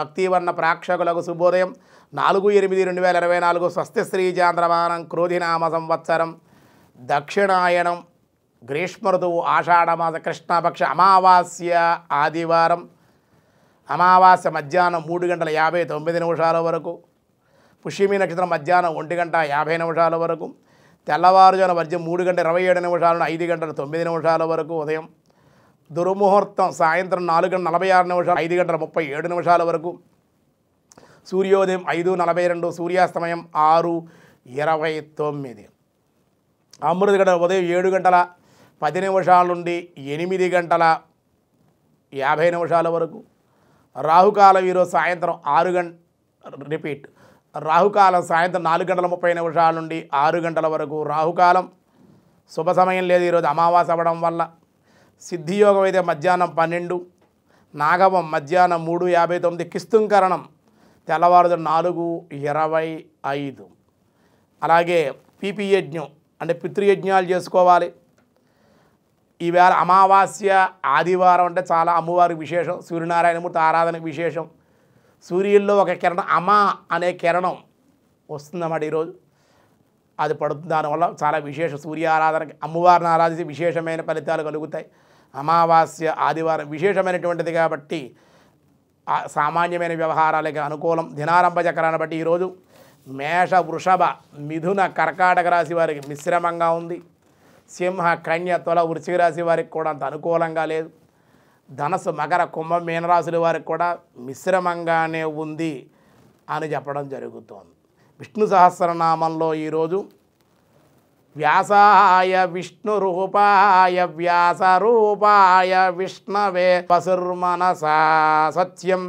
భక్తివర్ణ ప్రాక్షకులకు శుభోదయం నాలుగు ఎనిమిది రెండు వేల ఇరవై నాలుగు స్వస్తి శ్రీ చాంద్రమానం క్రోధినామ సంవత్సరం దక్షిణాయనం గ్రీష్మ ఋతువు ఆషాఢమాస కృష్ణపక్ష అమావాస్య ఆదివారం అమావాస్య మధ్యాహ్నం మూడు గంటల యాభై తొమ్మిది నిమిషాల వరకు పుష్యమి నక్షత్రం మధ్యాహ్నం ఒంటి గంట యాభై నిమిషాల వరకు తెల్లవారుజాన మధ్య మూడు గంటల ఇరవై ఏడు నిమిషాలను ఐదు గంటల తొమ్మిది నిమిషాల వరకు ఉదయం దుర్ముహూర్తం సాయంత్రం నాలుగు గంటల నలభై ఆరు నిమిషాలు ఐదు గంటల ముప్పై ఏడు నిమిషాల వరకు సూర్యోదయం ఐదు నలభై రెండు సూర్యాస్తమయం ఆరు ఇరవై తొమ్మిది అమృత గంట ఉదయం ఏడు గంటల పది నిమిషాల నుండి ఎనిమిది గంటల యాభై నిమిషాల వరకు రాహుకాలం ఈరోజు సాయంత్రం ఆరు గంట రిపీట్ రాహుకాలం సాయంత్రం నాలుగు గంటల ముప్పై నిమిషాల నుండి ఆరు గంటల వరకు రాహుకాలం శుభ సమయం లేదు ఈరోజు అమావాస అవ్వడం వల్ల సిద్ధియోగం అయితే మధ్యాహ్నం పన్నెండు నాగవం మధ్యాహ్నం మూడు యాభై తొమ్మిది కిస్తుంకరణం తెల్లవారుదు నాలుగు ఇరవై ఐదు అలాగే పీపీ యజ్ఞం అంటే పితృయజ్ఞాలు చేసుకోవాలి ఈవేళ అమావాస్య ఆదివారం అంటే చాలా అమ్మవారికి విశేషం సూర్యనారాయణమూర్తి ఆరాధనకు విశేషం సూర్యుల్లో ఒక కిరణం అమ అనే కిరణం వస్తుందన్నమాట ఈరోజు అది పడుతుంది దానివల్ల చాలా విశేష సూర్య ఆరాధనకి అమ్మవారిని ఆరాధించి విశేషమైన ఫలితాలు కలుగుతాయి అమావాస్య ఆదివారం విశేషమైనటువంటిది కాబట్టి సామాన్యమైన వ్యవహారాలకి అనుకూలం దినారంభ చక్రాన్ని బట్టి ఈరోజు మేష వృషభ మిథున కర్కాటక రాశి వారికి మిశ్రమంగా ఉంది సింహ కన్య తొల వృశ్చిక రాశి వారికి కూడా అంత అనుకూలంగా లేదు ధనసు మకర కుంభ మీనరాశుల వారికి కూడా మిశ్రమంగానే ఉంది అని చెప్పడం జరుగుతోంది విష్ణు సహస్రనామంలో ఈరోజు వ్యాసాయ విష్ణురూపాయ వ్యాసరూపాయ విష్ణవే పశుర్మనసా సత్యం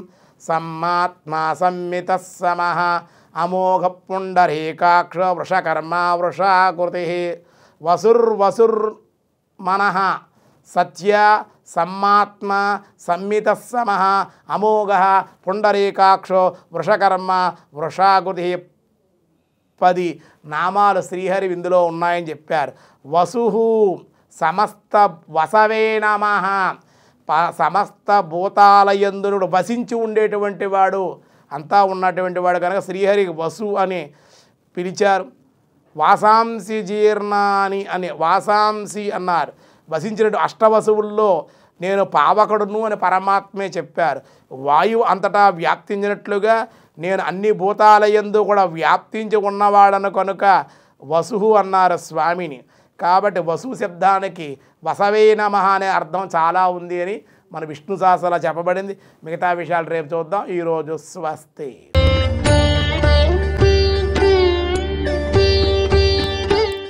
సమ్మాత్మా సమ్మిత సమ అమోఘ పుండరీకాక్ష వృషకర్మ వృషాకృతి వసుర్వసుర్ మన సత్య సమ్మాత్మ సమ్మిత సమ అమోఘ పుండరీకాక్ష వృషకర్మ వృషాకృతి పది నామాలు శ్రీహరి విందులో ఉన్నాయని చెప్పారు వసుహు సమస్త వసవే నమ సమస్త భూతాలయందునుడు వసించి ఉండేటువంటి వాడు అంతా ఉన్నటువంటి వాడు కనుక శ్రీహరికి వసు అని పిలిచారు వాసాంసి జీర్ణాని అని వాసాంసి అన్నారు వసించినట్టు అష్టవసువుల్లో నేను పావకుడును అని పరమాత్మే చెప్పారు వాయువు అంతటా వ్యాప్తించినట్లుగా నేను అన్ని భూతాలయందు కూడా వ్యాప్తించి ఉన్నవాడను కనుక వసుహు అన్నారు స్వామిని కాబట్టి వసు శబ్దానికి వసవే నమ అనే అర్థం చాలా ఉంది అని మన విష్ణు సహస్రలో చెప్పబడింది మిగతా విషయాలు రేపు చూద్దాం ఈరోజు స్వస్తి